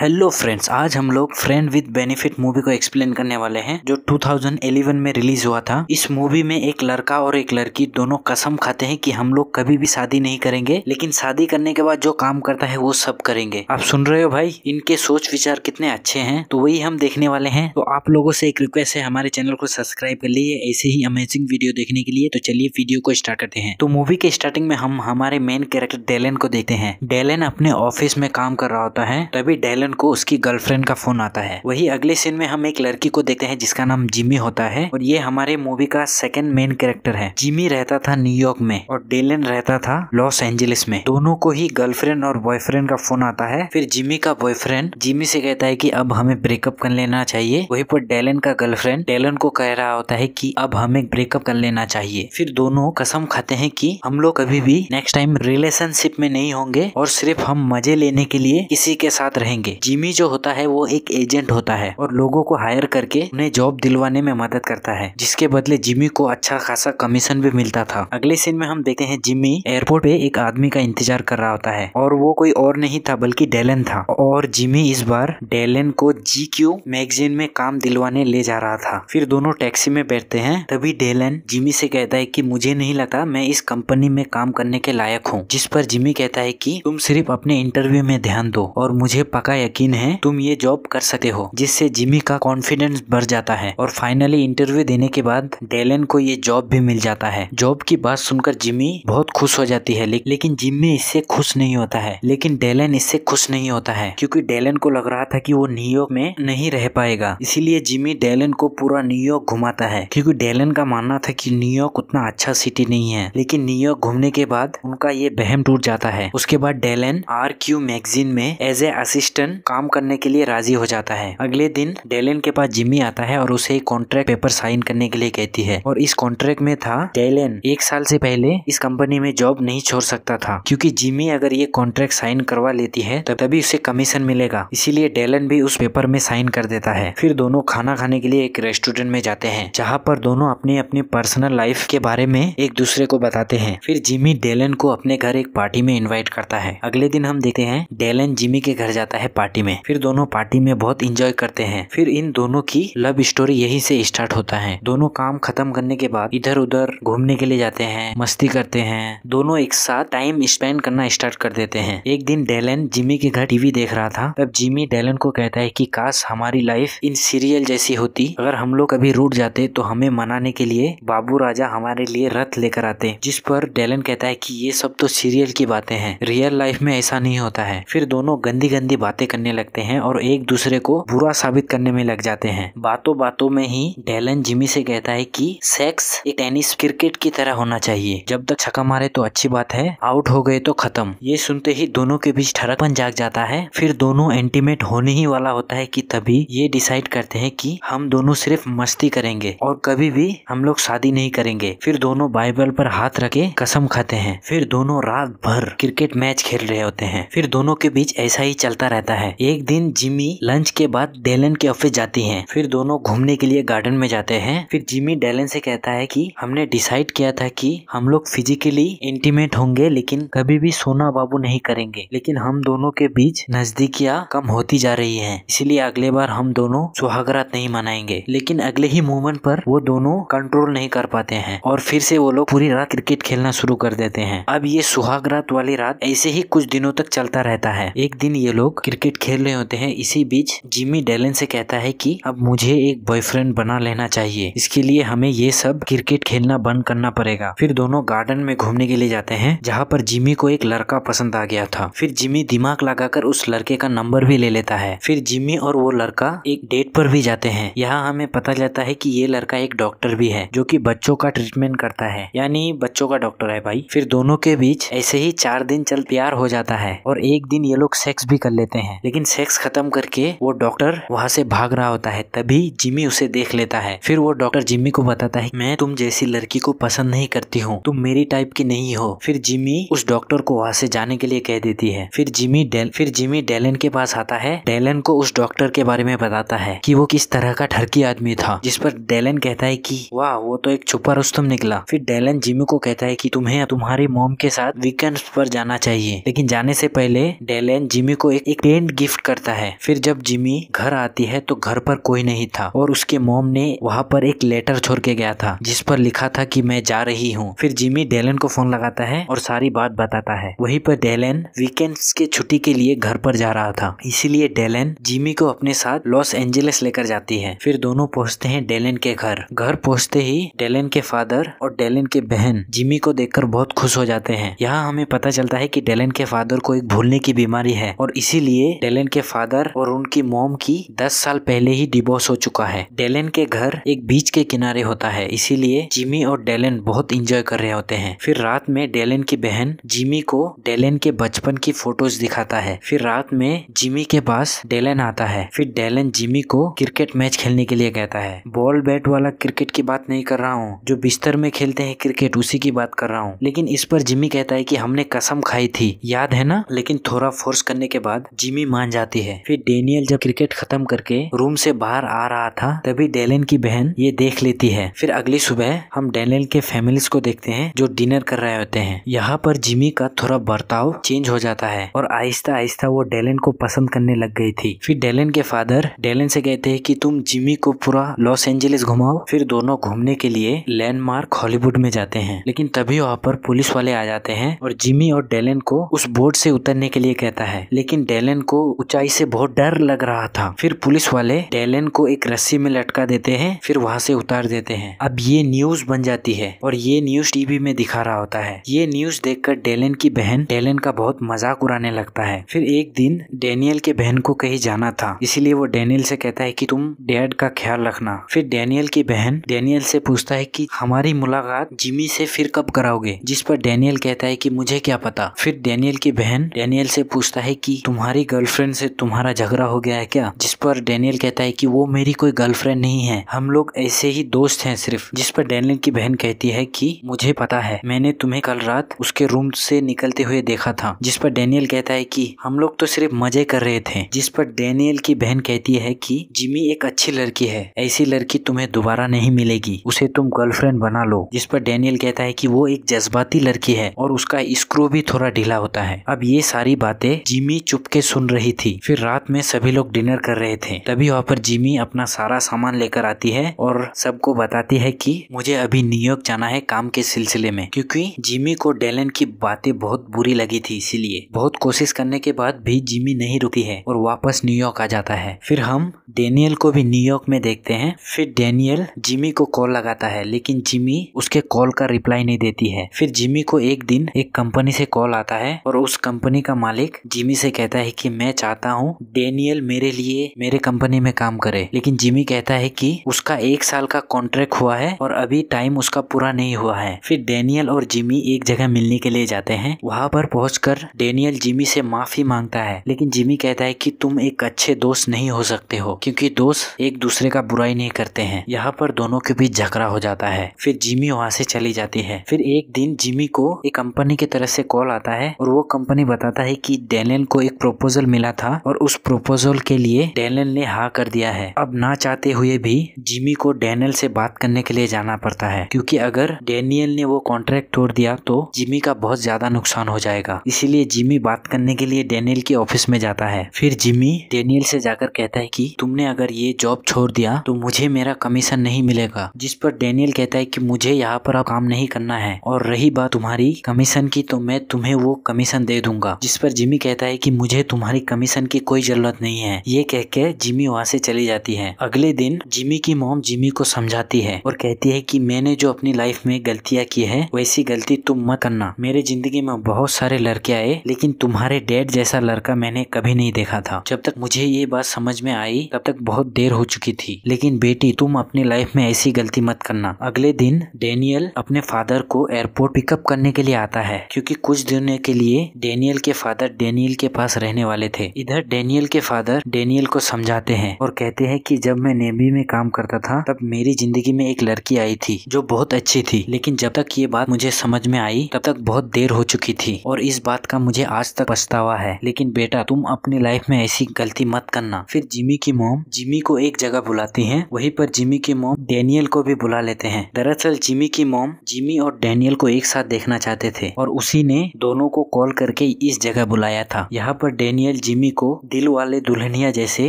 hello friends आज हम लोग फ्रेंड विद बेनिफिट मूवी को एक्सप्लेन करने वाले हैं जो 2011 में रिलीज हुआ था इस मूवी में एक लड़का और एक लड़की दोनों कसम खाते हैं कि हम लोग कभी भी शादी नहीं करेंगे लेकिन शादी करने के बाद जो काम करता है वो सब करेंगे आप सुन रहे हो भाई इनके सोच विचार कितने अच्छे हैं तो वही हम देखने वाले हैं तो आप लोगों से एक रिक्वेस्ट है हमारे चैनल को सब्सक्राइब कर लिए ऐसे ही अमेजिंग वीडियो देखने के लिए तो चलिए वीडियो को स्टार्ट करते हैं तो मूवी के स्टार्टिंग में हम हमारे मेन कैरेक्टर डेलन को देखते हैं डेलन अपने ऑफिस में काम कर रहा होता है तभी डेलन विलन को उसकी गर्लफ्रेंड का फोन आता है वही अगले सीन में हम एक लड़की को देखते हैं जिसका नाम जिमी होता है और ये हमारे मूवी का सेकेंड मेन कैरेक्टर है जिमी रहता था न्यूयॉर्क में और डेलन रहता था लॉस एंजलिस में दोनों को ही गर्लफ्रेंड और बॉयफ्रेंड का फोन आता है फिर जिमी का बॉयफ्रेंड जिमी से कहता है की अब हमें ब्रेकअप कर लेना चाहिए वही पर डेलन का गर्लफ्रेंड डेलन को कह रहा होता है की अब हमें ब्रेकअप कर लेना चाहिए फिर दोनों कसम खाते है की हम लोग कभी भी नेक्स्ट टाइम रिलेशनशिप में नहीं होंगे और सिर्फ हम मजे लेने के लिए किसी के साथ रहेंगे जिमी जो होता है वो एक एजेंट होता है और लोगों को हायर करके उन्हें जॉब दिलवाने में मदद करता है जिसके बदले जिमी को अच्छा खासा कमीशन भी मिलता था अगले सीन में हम देखते हैं जिमी एयरपोर्ट पे एक आदमी का इंतजार कर रहा होता है और वो कोई और नहीं था बल्कि डेलन था और जिमी इस बार डेलन को जी क्यू मैगजीन में काम दिलवाने ले जा रहा था फिर दोनों टैक्सी में बैठते हैं तभी डेलन जिमी से कहता है की मुझे नहीं लगता मैं इस कंपनी में काम करने के लायक हूँ जिस पर जिमी कहता है की तुम सिर्फ अपने इंटरव्यू में ध्यान दो और मुझे पका यकीन है तुम ये जॉब कर सकते हो जिससे जिमी का कॉन्फिडेंस बढ़ जाता है और फाइनली इंटरव्यू देने के बाद डेलन को ये जॉब भी मिल जाता है जॉब की बात सुनकर जिमी बहुत खुश हो जाती है लेकिन जिमी इससे खुश नहीं होता है लेकिन डेलन इससे खुश नहीं होता है क्योंकि डेलन को लग रहा था कि वो न्यूयॉर्क में नहीं रह पाएगा इसीलिए जिमी डेलन को पूरा न्यूयॉर्क घुमाता है क्योंकि डेलन का मानना था कि न्यूयॉर्क उतना अच्छा सिटी नहीं है लेकिन न्यूयॉर्क घूमने के बाद उनका ये बहम टूट जाता है उसके बाद डेलन आर क्यू मैगजीन में एज ए असिस्टेंट काम करने के लिए राजी हो जाता है अगले दिन डेलन के पास जिम्मी आता है और उसे कॉन्ट्रैक्ट पेपर साइन करने के लिए कहती है और इस कॉन्ट्रैक्ट में था डेलन एक साल से पहले इस कंपनी में जॉब नहीं छोड़ सकता था क्योंकि जिमी अगर ये कॉन्ट्रैक्ट साइन करवा लेती है तब तभी उसे कमीशन मिलेगा इसीलिए डेलन भी उस पेपर में साइन कर देता है फिर दोनों खाना खाने के लिए एक रेस्टोरेंट में जाते हैं जहाँ पर दोनों अपने अपने पर्सनल लाइफ के बारे में एक दूसरे को बताते हैं फिर जिमी डेलन को अपने घर एक पार्टी में इन्वाइट करता है अगले दिन हम देखते हैं डेलन जिमी के घर जाता है पार्टी में फिर दोनों पार्टी में बहुत इंजॉय करते हैं फिर इन दोनों की लव स्टोरी यही से स्टार्ट होता है दोनों काम खत्म करने के बाद इधर उधर घूमने के लिए जाते हैं मस्ती करते हैं दोनों एक साथ टाइम स्पेंड करना स्टार्ट कर देते हैं एक दिन डेलन जिमी के घर टीवी देख रहा था तब जिमी डेलन को कहता है कि काश हमारी लाइफ इन सीरियल जैसी होती अगर हम लोग अभी रूट जाते तो हमें मनाने के लिए बाबू राजा हमारे लिए रथ लेकर आते जिस पर डेलन कहता है कि ये सब तो सीरियल की बातें हैं रियल लाइफ में ऐसा नहीं होता है फिर दोनों गंदी गंदी बातें करने लगते हैं और एक दूसरे को बुरा साबित करने में लग जाते हैं बातों बातों में ही डेलन जिमी से कहता है कि सेक्स एक टेनिस क्रिकेट की तरह होना चाहिए जब तक छक्का मारे तो अच्छी बात है आउट हो गए तो खत्म ये सुनते ही दोनों के बीच ठरकपन जाग जाता है फिर दोनों इंटीमेट होने ही वाला होता है की तभी ये डिसाइड करते हैं की हम दोनों सिर्फ मस्ती करेंगे और कभी भी हम लोग शादी नहीं करेंगे फिर दोनों बाइबल पर हाथ रखे कसम खाते हैं फिर दोनों रात भर क्रिकेट मैच खेल रहे होते हैं फिर दोनों के बीच ऐसा ही चलता रहता है है एक दिन जिमी लंच के बाद डेलन के ऑफिस जाती है फिर दोनों घूमने के लिए गार्डन में जाते हैं फिर जिमी डेलन से कहता है कि हमने डिसाइड किया था कि हम लोग फिजिकली इंटीमेट होंगे लेकिन कभी भी सोना बाबू नहीं करेंगे लेकिन हम दोनों के बीच नजदीकियां कम होती जा रही है इसलिए अगले बार हम दोनों सुहागरात नहीं मनाएंगे लेकिन अगले ही मोमेंट पर वो दोनों कंट्रोल नहीं कर पाते हैं और फिर से वो लोग पूरी रात क्रिकेट खेलना शुरू कर देते हैं अब ये सुहागरात वाली रात ऐसे ही कुछ दिनों तक चलता रहता है एक दिन ये लोग क्रिकेट क्रिकेट खेल रहे होते हैं इसी बीच जिमी डेलन से कहता है कि अब मुझे एक बॉयफ्रेंड बना लेना चाहिए इसके लिए हमें ये सब क्रिकेट खेलना बंद करना पड़ेगा फिर दोनों गार्डन में घूमने के लिए जाते हैं जहाँ पर जिमी को एक लड़का पसंद आ गया था फिर जिमी दिमाग लगाकर उस लड़के का नंबर भी ले लेता है फिर जिमी और वो लड़का एक डेट पर भी जाते हैं यहाँ हमें पता चलता है की ये लड़का एक डॉक्टर भी है जो की बच्चों का ट्रीटमेंट करता है यानी बच्चों का डॉक्टर है भाई फिर दोनों के बीच ऐसे ही चार दिन चल प्यार हो जाता है और एक दिन ये लोग सेक्स भी कर लेते हैं है लेकिन सेक्स खत्म करके वो डॉक्टर वहाँ से भाग रहा होता है तभी जिमी उसे देख लेता है फिर वो डॉक्टर जिमी को बताता है मैं तुम जैसी लड़की को पसंद नहीं करती हूँ तुम मेरी टाइप की नहीं हो फिर जिमी उस डॉक्टर को वहाँ से जाने के लिए कह देती है फिर जिमी डेल फिर जिमी डेलन के पास आता है डेलन को उस डॉक्टर के बारे में बताता है कि वो किस तरह का ठरकी आदमी था जिस पर डेलन कहता है कि वाह वो तो एक छुपा रुस्तम निकला फिर डेलन जिमी को कहता है कि तुम्हें तुम्हारी मोम के साथ वीकेंड पर जाना चाहिए लेकिन जाने से पहले डेलन जिमी को एक, एक पेन प्रेजेंट गिफ्ट करता है फिर जब जिमी घर आती है तो घर पर कोई नहीं था और उसके मोम ने वहाँ पर एक लेटर छोड़ के गया था जिस पर लिखा था कि मैं जा रही हूँ फिर जिमी डेलन को फोन लगाता है और सारी बात बताता है वही पर डेलन वीकेंड्स के छुट्टी के लिए घर पर जा रहा था इसीलिए डेलन जिमी को अपने साथ लॉस एंजलिस लेकर जाती है फिर दोनों पहुंचते हैं डेलन के घर घर पहुंचते ही डेलन के फादर और डेलन के बहन जिमी को देखकर बहुत खुश हो जाते हैं यहाँ हमें पता चलता है कि डेलन के फादर को एक भूलने की बीमारी है और इसीलिए डेलेन के फादर और उनकी मोम की दस साल पहले ही डिबोर्स हो चुका है डेलेन के घर एक बीच के किनारे होता है इसीलिए जिमी और डेलेन बहुत इंजॉय कर रहे होते हैं फिर रात में डेलेन की बहन जिमी को डेलेन के बचपन की फोटोज दिखाता है फिर रात में जिमी के पास डेलेन आता है फिर डेलेन जिमी को क्रिकेट मैच खेलने के लिए कहता है बॉल बैट वाला क्रिकेट की बात नहीं कर रहा हूँ जो बिस्तर में खेलते हैं क्रिकेट उसी की बात कर रहा हूँ लेकिन इस पर जिमी कहता है की हमने कसम खाई थी याद है ना लेकिन थोड़ा फोर्स करने के बाद जिमी भी मान जाती है फिर डेनियल जब क्रिकेट खत्म करके रूम से बाहर आ रहा था तभी डेलिन की बहन ये देख लेती है फिर अगली सुबह हम डेलेन के फैमिलीज को देखते हैं जो डिनर कर रहे होते हैं यहाँ पर जिमी का थोड़ा बर्ताव चेंज हो जाता है और आहिस्ता आहिस्ता वो डेलिन को पसंद करने लग गई थी फिर डेलिन के फादर डेलिन से कहते हैं कि तुम जिमी को पूरा लॉस एंजलिस घुमाओ फिर दोनों घूमने के लिए लैंडमार्क हॉलीवुड में जाते हैं लेकिन तभी वहाँ पर पुलिस वाले आ जाते हैं और जिमी और डेलेन को उस बोर्ड से उतरने के लिए कहता है लेकिन डेलेन को को ऊंचाई से बहुत डर लग रहा था फिर पुलिस वाले डेलन को एक रस्सी में लटका देते हैं फिर वहां से उतार देते हैं अब ये न्यूज बन जाती है और ये न्यूज टीवी में दिखा रहा होता है ये न्यूज देखकर डेलन की बहन डेलन का बहुत मजाक उड़ाने लगता है फिर एक दिन डेनियल के बहन को कहीं जाना था इसीलिए वो डेनियल से कहता है की तुम डैड का ख्याल रखना फिर डेनियल की बहन डेनियल से पूछता है की हमारी मुलाकात जिमी से फिर कब कराओगे जिस पर डेनियल कहता है की मुझे क्या पता फिर डेनियल की बहन डेनियल से पूछता है कि तुम्हारी गर्ल गर्लफ्रेंड से तुम्हारा झगड़ा हो गया है क्या जिस पर डेनियल कहता है कि वो मेरी कोई गर्लफ्रेंड नहीं है हम लोग ऐसे ही दोस्त हैं सिर्फ जिस पर डेनियल की बहन कहती है कि मुझे पता है मैंने तुम्हें कल रात उसके रूम से निकलते हुए देखा था जिस पर डेनियल कहता है कि हम लोग तो सिर्फ मजे कर रहे थे जिस पर डेनियल की बहन कहती है कि जिमी एक अच्छी लड़की है ऐसी लड़की तुम्हें दोबारा नहीं मिलेगी उसे तुम गर्लफ्रेंड बना लो जिस पर डेनियल कहता है कि वो एक जज्बाती लड़की है और उसका स्क्रू भी थोड़ा ढीला होता है अब ये सारी बातें जिमी चुपके सुन रही थी फिर रात में सभी लोग डिनर कर रहे थे तभी वहाँ पर जिमी अपना सारा सामान लेकर आती है और सबको बताती है कि मुझे अभी न्यूयॉर्क जाना है काम के सिलसिले में क्योंकि जिमी को डेलन की बातें बहुत बुरी लगी थी इसीलिए बहुत कोशिश करने के बाद भी जिमी नहीं रुकी है और वापस न्यूयॉर्क आ जाता है फिर हम डेनियल को भी न्यूयॉर्क में देखते हैं फिर डेनियल जिमी को कॉल लगाता है लेकिन जिमी उसके कॉल का रिप्लाई नहीं देती है फिर जिमी को एक दिन एक कंपनी से कॉल आता है और उस कंपनी का मालिक जिमी से कहता है कि मैं मैं चाहता हूँ डेनियल मेरे लिए मेरे कंपनी में काम करे लेकिन जिमी कहता है कि उसका एक साल का कॉन्ट्रैक्ट हुआ है और अभी टाइम उसका पूरा नहीं हुआ है फिर डेनियल और जिमी एक जगह मिलने के लिए जाते हैं वहां पर पहुंचकर डेनियल जिमी से माफी मांगता है लेकिन जिमी कहता है कि तुम एक अच्छे दोस्त नहीं हो सकते हो क्योंकि दोस्त एक दूसरे का बुराई नहीं करते हैं यहाँ पर दोनों के बीच झगड़ा हो जाता है फिर जिमी वहां से चली जाती है फिर एक दिन जिमी को एक कंपनी की तरफ से कॉल आता है और वो कंपनी बताता है कि डेनियल को एक प्रपोजल प्रपोजल मिला था और उस प्रपोजल के लिए डेनल ने हा कर दिया है अब ना चाहते हुए भी जिमी को डेनल से बात करने के लिए जाना पड़ता है क्योंकि अगर डेनियल ने वो कॉन्ट्रैक्ट तोड़ दिया तो जिमी का बहुत ज्यादा नुकसान हो जाएगा इसीलिए जिमी बात करने के लिए डेनियल के ऑफिस में जाता है फिर जिमी डेनियल से जाकर कहता है की तुमने अगर ये जॉब छोड़ दिया तो मुझे मेरा कमीशन नहीं मिलेगा जिस पर डेनियल कहता है की मुझे यहाँ पर अब काम नहीं करना है और रही बात तुम्हारी कमीशन की तो मैं तुम्हें वो कमीशन दे दूंगा जिस पर जिमी कहता है कि मुझे तुम्हारी तुम्हारी कमीशन की कोई जरूरत नहीं है ये कह के जिमी वहाँ से चली जाती है अगले दिन जिमी की मोम जिमी को समझाती है और कहती है कि मैंने जो अपनी लाइफ में गलतियाँ की है वैसी गलती तुम मत करना मेरे जिंदगी में बहुत सारे लड़के आए लेकिन तुम्हारे डैड जैसा लड़का मैंने कभी नहीं देखा था जब तक मुझे ये बात समझ में आई तब तक बहुत देर हो चुकी थी लेकिन बेटी तुम अपनी लाइफ में ऐसी गलती मत करना अगले दिन डेनियल अपने फादर को एयरपोर्ट पिकअप करने के लिए आता है क्योंकि कुछ दिनों के लिए डेनियल के फादर डेनियल के पास रहने वाले वाले थे इधर डेनियल के फादर डेनियल को समझाते हैं और कहते हैं कि जब मैं नेवी में काम करता था तब मेरी जिंदगी में एक लड़की आई थी जो बहुत अच्छी थी लेकिन जब तक ये बात मुझे समझ में आई तब तक बहुत देर हो चुकी थी और इस बात का मुझे आज तक पछतावा है लेकिन बेटा तुम अपनी लाइफ में ऐसी गलती मत करना फिर जिमी की मोम जिमी को एक जगह बुलाती है वहीं पर जिमी की मोम डेनियल को भी बुला लेते हैं दरअसल जिमी की मोम जिमी और डेनियल को एक साथ देखना चाहते थे और उसी ने दोनों को कॉल करके इस जगह बुलाया था यहाँ पर डेनियल फीमेल जिमी को दिल वाले दुल्हनिया जैसे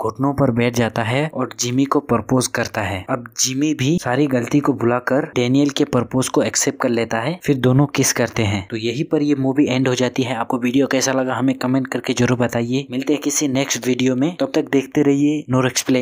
घुटनों पर बैठ जाता है और जिमी को प्रपोज करता है अब जिमी भी सारी गलती को बुलाकर डेनियल के प्रपोज को एक्सेप्ट कर लेता है फिर दोनों किस करते हैं तो यही पर ये मूवी एंड हो जाती है आपको वीडियो कैसा लगा हमें कमेंट करके जरूर बताइए मिलते हैं किसी नेक्स्ट वीडियो में तब तक देखते रहिए नोर एक्सप्लेन